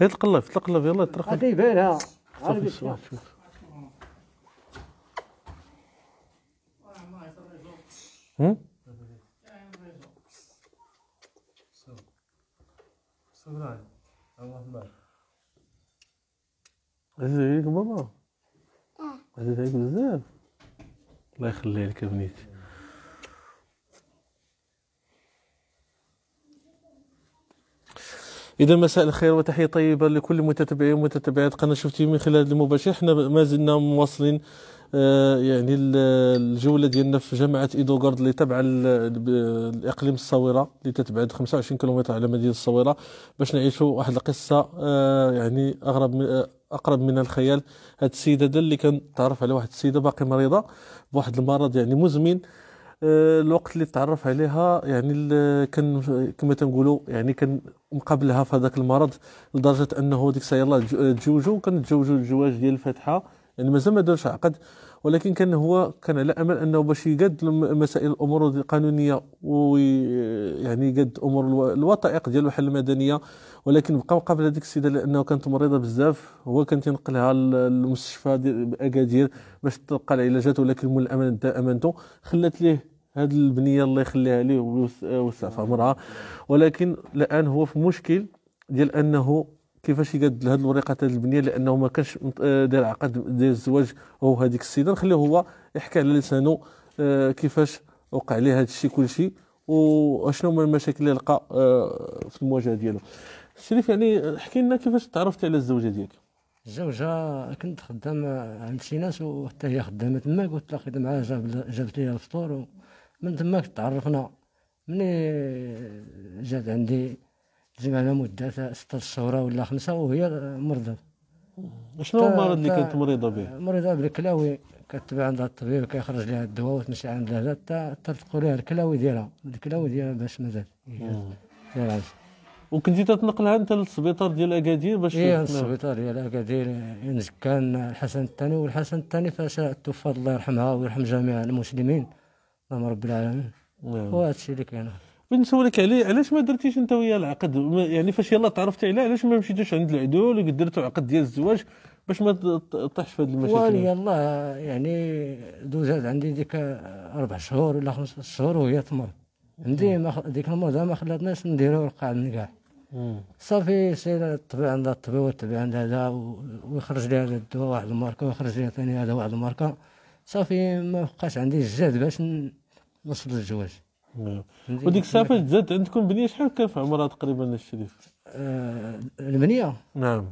هي تقلب تقلب يلا ترقب غادي يبانها شوف عزيز عليك بابا آه. عزيز عليك بزاف الله يخلي لك بنيتي إذا مساء الخير وتحية طيبة لكل متتبعي ومتتبعات قناة شفتي من خلال المباشر احنا ما زلنا مواصلين آه، يعني الجولة ديالنا في جامعة إيدوغارد اللي تابعة لإقليم الصويرة اللي تتبعد 25 كيلومتر على مدينة الصويرة باش نعيشوا واحد القصة آه، يعني أغرب من آه، اقرب من الخيال هاد السيده اللي كان تعرف على واحد السيده باقي مريضه بواحد المرض يعني مزمن الوقت اللي تعرف عليها يعني كان كما تنقولوا يعني كان مقابلها في هذاك المرض لدرجه انه ديك الساعه يلاه تزوجوا كنتزوجوا الزواج ديال الفاتحه يعني مازال ما دارش عقد ولكن كان هو كان على امل انه باش يقاد مسائل الامور القانونيه ويعني يقاد امور الوثائق ديال الحل المدنيه ولكن بقى مقابل هذيك السيده لانه كانت مريضه بزاف هو كان تينقلها للمستشفى باكادير باش تلقى العلاجات ولكن من الامانه امانته خلات ليه هاد البنيه الله يخليها ليه ويوسع آه، في عمرها ولكن الان هو في مشكل ديال انه كيفاش يقاد هاد الوريقه تاع البنيه لانه ما كانش آه، داير عقد ديال الزواج هو هذيك السيده نخليه هو يحكي على لسانه آه، كيفاش وقع ليه هذا الشيء كل شيء وشنو هما المشاكل اللي لقى في المواجهه ديالو الشريف يعني احكي لنا كيفاش تعرفت على الزوجه ديالك الزوجه كنت خدام عند شي ناس وحتى هي خدامه تما قلت لها معاها جابت لي الفطور من ثم تعرفنا مني جات عندي زعما مدة ستة شهور ولا خمسة وهي مرضت شنو المرض اللي كانت مريضة به؟ مريضة بالكلاوي كتبع عندها الطبيب كيخرج لها الدواء وتمشي عندها حتى تقول لها الكلاوي ديالها الكلاوي ديالها باش مازال وكنتي تتنقلها انت للسبيطار ديال اكادير باش ايه السبيطار ديال اكادير كان الحسن الثاني والحسن الثاني فاش توفى الله يرحمها ويرحم جميع المسلمين نعم رب العالمين نعم. وهذا الشيء اللي كاين نسولك عليه علاش ما درتيش انت ويا العقد يعني فاش يلاه تعرفتي عليه علاش ما مشيتوش عند العدول ودرتوا عقد ديال الزواج باش ما تطيحش في هذه المشاكل والله الله يعني دوزات عندي ديك اربع شهور ولا خمس شهور وهي تمر عندي ديك المده ما خلاتناش نديرو القاع كاع صافي سير الطبيب عند الطبيب والطبيب عند هذا ويخرج لي هذا الدواء واحد الماركه ويخرج لي ثاني هذا واحد الماركه صافي ما بقاش عندي الجهد باش وصل الزواج نعم. وديك الساعه فاش تزاد عندكم بنيه شحال كان في عمرها تقريبا الشريف؟ آه البنيه نعم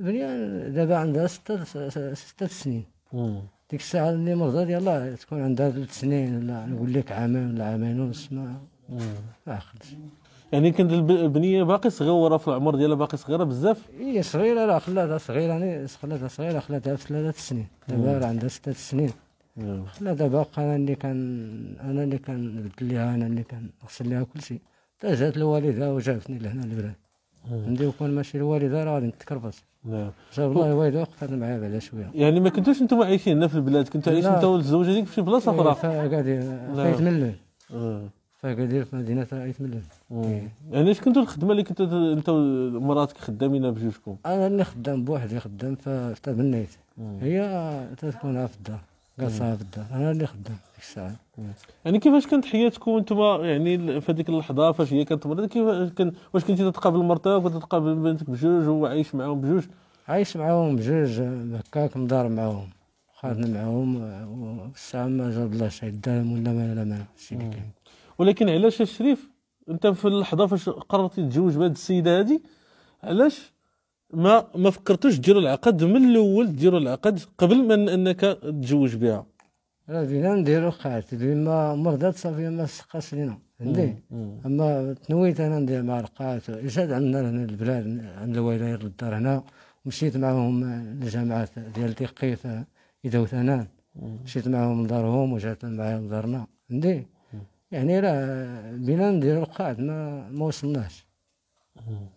البنيه دابا عندها ستة ستة سنين ديك الساعه اللي ديال الله تكون عندها ثلاث سنين ولا نقول لك عامين ولا عامين ونص ما خدش يعني كانت البنيه باقي صغيره في العمر ديالها باقي صغيره بزاف هي صغيره راه خلاتها صغيره يعني خلاتها صغيره خلاتها في ثلاث سنين دابا عندها ستة سنين لا دابا انا اللي كان انا اللي كنبدل ليها انا اللي كنغسل ليها شيء حتى جات الوالده وجابتني لهنا للبلاد عندي وكون ماشي الوالده راه غادي نتكربص نعم والله الوالده وقفت معايا بعدا شويه يعني ما كنتوش انتم عايشين هنا في البلاد كنتوا عايشين انت والزوجه ديك في شي بلاصه إيه، اخرى فكادير نعم. فايت ملل آه. فكادير في مدينه فايت ملل إيه. يعني اش كنتوا الخدمه اللي كنت انت ومراتك خدامين بجوجكم انا اللي خدام بوحدي خدام فتبنيت هي تتكون في الدار كان الدار انا اللي خدام ديك الساعه يعني كيفاش كانت حياتكم انتم يعني في هذيك اللحظه فاش هي كانت مريضه كيف كان واش كنتي تتقابل مرتك وتتقابل بنتك بجوج وهو عايش معاهم بجوج عايش معاهم بجوج هكاك مدار معاهم خدنا معاهم والساعه ما جاب الله شي الدرهم ولا ما لا ما شي اللي كان ولكن علاش الشريف انت في اللحظه فاش قررتي تتزوج بهذه السيده هذه علاش ما ما فكرتوش ديروا العقد من الاول ديروا العقد قبل من انك تتزوج بها راه بينا نديرو قاعد بما مرضات صافي ما سقاش لينا عندي اما تنويت انا ندير مع القاتل جات عندنا هنا البلاد عند الولايات للدار هنا مشيت معاهم الجامعات ديال تيقيف آه، اذا ثنان مشيت معاهم لدارهم وجات معايا لدارنا عندي يعني راه بينا نديرو القاعد ما ما وصلناش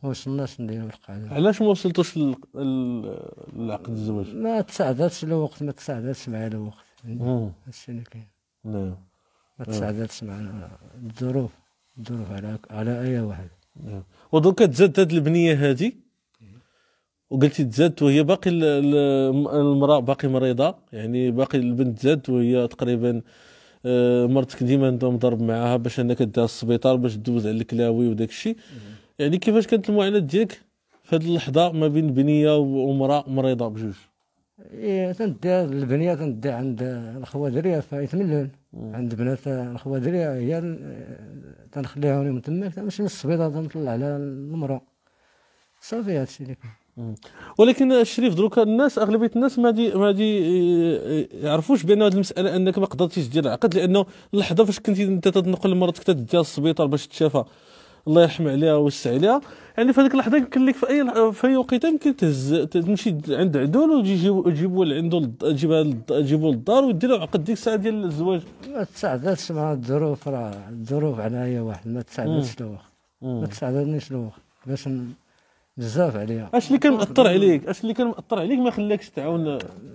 ما وصلناش نديرو القاعده علاش ما وصلتوش للعقد الزواج ما تساعدتش الوقت ما تساعدتش معايا الوقت هادشي اللي كاين نعم ما نعم. تساعدتش مع الظروف الظروف على على اي واحد نعم. ودوكا تزادت هاد البنيه هادي وقلتي تزادت وهي باقي المراه باقي مريضه يعني باقي البنت تزادت وهي تقريبا آه، مرتك ديما انت مضرب معاها باش انك ديها السبيطار باش تدوز على الكلاوي وداك الشيء يعني كيفاش كانت المعاناه ديالك في هذه اللحظه ما بين بنيه وامراه مريضه بجوج إيه تندار البنيه تندار عند الخوادريه دريه فيتملل عند بنات الخوادريه دريه هي تنخليها من تماك تمشي من السبيطار تنطلع على المراه صافي هادشي اللي كان ولكن الشريف دروكا الناس اغلبيه الناس ما دي ما دي إيه، إيه، يعرفوش بان هذه المساله انك ما قدرتيش دير العقد لانه اللحظه فاش كنتي انت تنقل مرتك تديها للسبيطار باش تشافى الله يرحم عليها ويوسع عليها يعني في هذيك اللحظه يمكن لك في اي في اي وقيته يمكن تهز تمشي عند عدول ويجيبوا يجيبوا عنده تجيبها تجيبو للدار ويدير له عقد ديك الساعه ديال الزواج ما تساعدتش مع الظروف راه الظروف عناية واحد ما تساعدتش الوقت ما تساعدنيش الوقت باش بزاف عليها اش اللي كان مأثر عليك اش اللي كان مأثر عليك ما خلاكش تعاون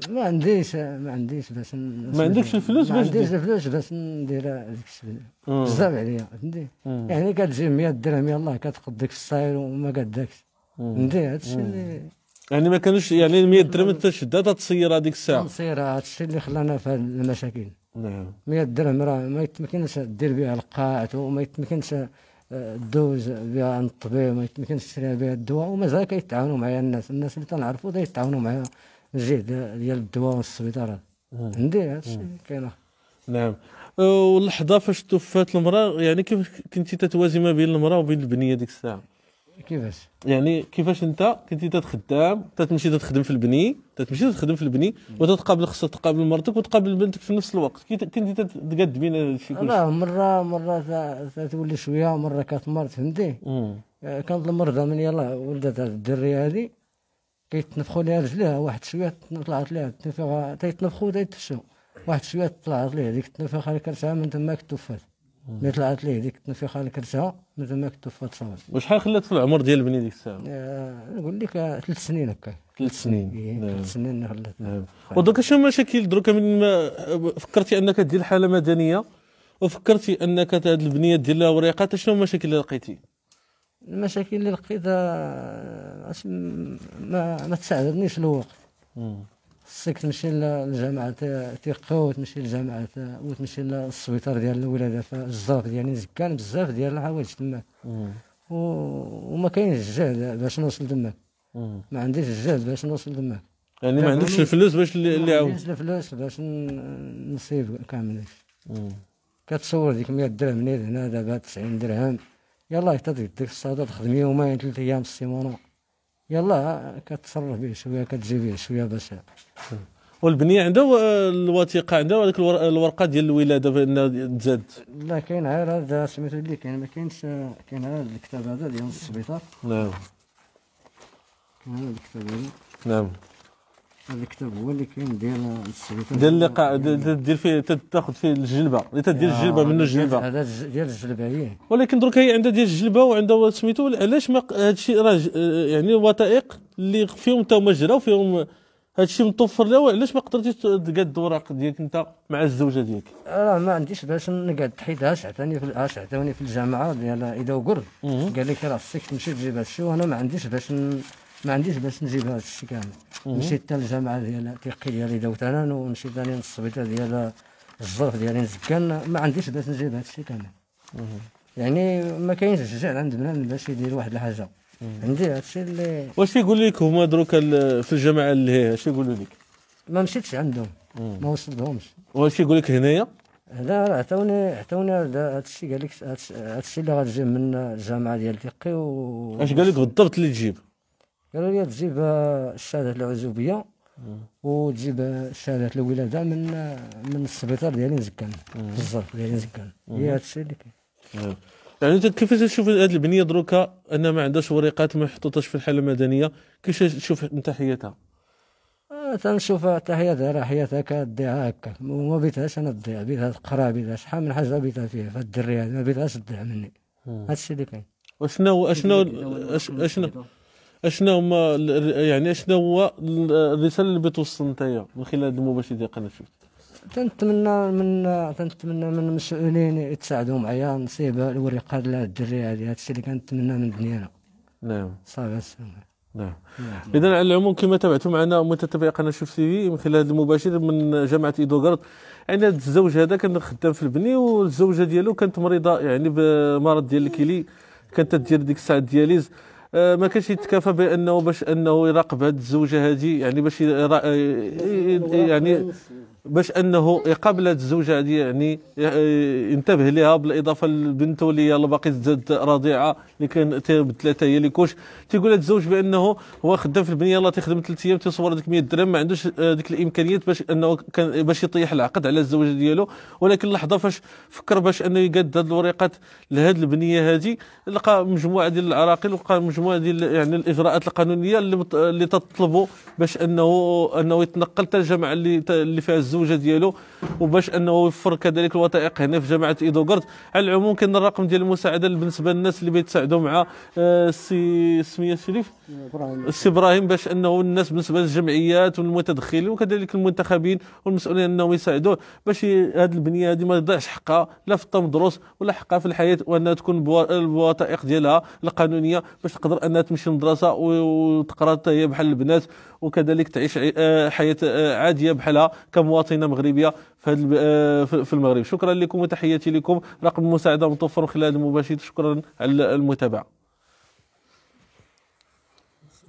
ما عنديش ما عنديش باش ما عندكش الفلوس باش ما عنديش الفلوس باش ندير هذيك الشيء آه. بزاف عليا فهمتي آه. يعني كتجي 100 درهم يلاه كتقضيك الصاير وما كداكش فهمتي آه. هذا الشيء اللي يعني ما كانوش يعني 100 درهم انت شدها تتصير هذيك الساعه تصير هذا الشيء اللي خلانا في المشاكل نعم 100 درهم راه ما يتمكنش دير بها القاعات وما يتمكنش دوز بها عند الطبيب ما يمكنش تشري بها الدواء ومازال كيتعاونوا معايا الناس الناس اللي تنعرفوا تيتعاونوا معايا الجهد ديال الدواء والسبيطارات آه. عندي هادشي آه. كاين نعم أه، واللحظه فاش توفات المراه يعني كيف كنتي تتوازي ما بين المراه وبين البنيه ديك الساعه كيفاش يعني كيفاش انت كنتي تتخدم تتمشي تتخدم في البني تتمشي تتخدم في البني وتتقابل خصك تقابل مرتك وتقابل بنتك في نفس الوقت كنتي تتقدمين بين الشيء كلشي لا مره مره تولي شويه مره كتمرض فهمتي آه، كانت المرضى من يلا ولدت هذه الدريه هذه كيتنفخوا ليها رجليها واحد شويه طلعت ليها التنفخه تيتنفخوا تيتفشوا واحد شويه طلعت ليها ديك التنفخه اللي كرتها من تما توفات ملي طلعت ليه ديك التنفيخه اللي كرتها من تماك توفات الصالون وشحال خلات في العمر ديال البني ديك الساعه؟ آه، نقول لك آه، ثلاث سنين هكا ثلاث سنين إيه، نعم. ثلاث سنين خلات نعم. ودرك شنو المشاكل دروك من ما فكرتي انك دير حاله مدنيه وفكرتي انك هاد البنيه ديال الوريقات شنو المشاكل اللي لقيتي؟ المشاكل اللي لقيتها آه، ما ما تساعدنيش الوقت خصك تمشي للجامعة تيقاو تمشي للجامعة وتمشي للسبيطار ديال الولادة فالجزاف ديالي يعني كان بزاف ديال الحوايج تماك وما كاينش الجهد باش نوصل تماك ما عنديش الجهد باش نوصل تماك يعني ما عندكش الفلوس باش اللي عاود ما عنديش الفلوس باش نصيب كامل كتصور ديك 100 درهم هنا دابا 90 درهم يلاه حتى ديك الصاده تخدم يومين ثلاث ايام في السيمانه يلا كتصرف به شويه كتجي به شويه باش والبنيه عنده الوثيقه عنده هذيك الورقه ديال الولاده بأن تزاد لا كاين غير هذا سميتو اللي كاين ما كاينش كاين غير الكتاب هذا ديال السبيطار نعم كاين الكتاب هذا نعم الكتاب هو اللي كاين ديال ديال اللقاء تدير فيه تاخذ فيه الجلبه اللي تدير الجلبه منه الجلبه هذا ديال الجلبه هي إيه. ولكن درك هي عندها ديال الجلبه وعندها سميتو علاش ما هادشي راه آه، يعني الوثائق اللي فيهم تا هما جرا وفيهم هادشي متوفر لها علاش ما قدرتيش تقاد الوراق ديالك انت مع الزوجه ديالك راه ما عنديش باش نقعد حيت اش عطاني في اش عطاوني في الجامعه ديال اذا وقر قال لك راه خصك تمشي تجيب هادشي وانا ما عنديش باش ن... ما عنديش باش نجيب هذا الشيء كامل مشيت حتى الجامعه ديال كيقي ديالي دوت انا ومشيت ثاني للسبيطار ديال الظرف ديالي نسكن ما عنديش باش نجيب هذا الشيء كامل يعني ما كاينش الشجاع عند بنان باش يدير واحد الحاجه عندي هذا الشيء اللي واش يقول لك هما دروك في الجامعه اللي هي اش يقولوا لك؟ ما مشيتش عندهم ما وصلتهمش واش يقول لك هنايا؟ هنا راه عطوني عطوني هذا الشيء قال لك هذا الشيء اللي غتجيب من الجامعه ديال تقي و اش قال لك بالضبط اللي تجيب؟ قالوا لي تجيب الشهاده العزوبيه وتجيب الشهاده الولاده من من السبيطار ديالي زكان في الزرف ديالي زكان هي هادشي اللي كاين يعني انت كيفاش تشوف هذه البنيه دروكا ان ما عندهاش وريقات ما محطوطاش في الحاله المدنيه كيفاش تشوف انت حياتها؟ آه تنشوف حياتها راه حياتها كديها هكا وما بيتهاش انا تضيع بيتها تقرا بيتها شحال من حاجه بيتها فيها في هذه ما بيتهاش تضيع مني هادشي اللي كاين وشنو واشنو شنو اشنا هما يعني اشنا هو الرساله اللي بتوصل نتايا من خلال المباشر ديال قناه شوف تنتمنى من تنتمنى من المسؤولين يتساعدوا معايا نصيبها الورقه الدري هذه هذا الشيء اللي كنتمنى من دنيانا نعم صافي نعم, نعم. اذا على العموم كما تابعتوا معنا متتبعي قناه شوف سي من خلال المباشر من جامعه ايدوغارد يعني الزوج هذا كان خدام في البني والزوجه ديالو كانت مريضه يعني بمرض ديال الكلي كانت تدير ديك الساعه دياليز آه، ما كانش يتكافى بانه باش انه يراقب هذه الزوجه هذه يعني باش آه، يعني باش انه قبل الزوجه هذه يعني ينتبه اه، لها بالاضافه لبنته اللي يلا باقي تزاد رضيعه اللي كان بثلاثه هي اللي كوش تيقول الزوج بانه هو خدام في البنيه يلاه تيخدم ثلاث ايام تيصور هذيك 100 درهم ما عندوش اه، ديك الامكانيات باش انه كان باش يطيح العقد على الزوجه ديالو ولكن اللحظه فاش فكر باش انه يقاد هاد الوريقات لهذه البنيه هذه لقى مجموعه ديال العراقيل ولقى مجموعه ديال يعني الاجراءات القانونيه اللي اللي تطلبوا باش انه انه يتنقل تا الجامعه اللي اللي فيها الزوج الزوجه ديالو وباش انه يوفر كذلك الوثائق هنا في جامعه ايدوغارد على العموم كان الرقم ديال المساعده بالنسبه للناس اللي بيتساعدوا مع السي آه، سميه شريف السي ابراهيم باش انه الناس بالنسبه للجمعيات والمتدخلين وكذلك المنتخبين والمسؤولين انهم يساعدوه باش هذه البنيه هذه ما تضيعش حقها لا في التمدرس ولا حقها في الحياه وانها تكون الوثائق ديالها القانونيه باش تقدر انها تمشي للمدرسه وتقرا هي بحال البنات وكذلك تعيش آه، حياه آه، عاديه بحالها كمواطن مواطنه مغربيه آه، في المغرب شكرا لكم وتحياتي لكم رقم المساعده متوفر خلال المباشر شكرا على المتابعه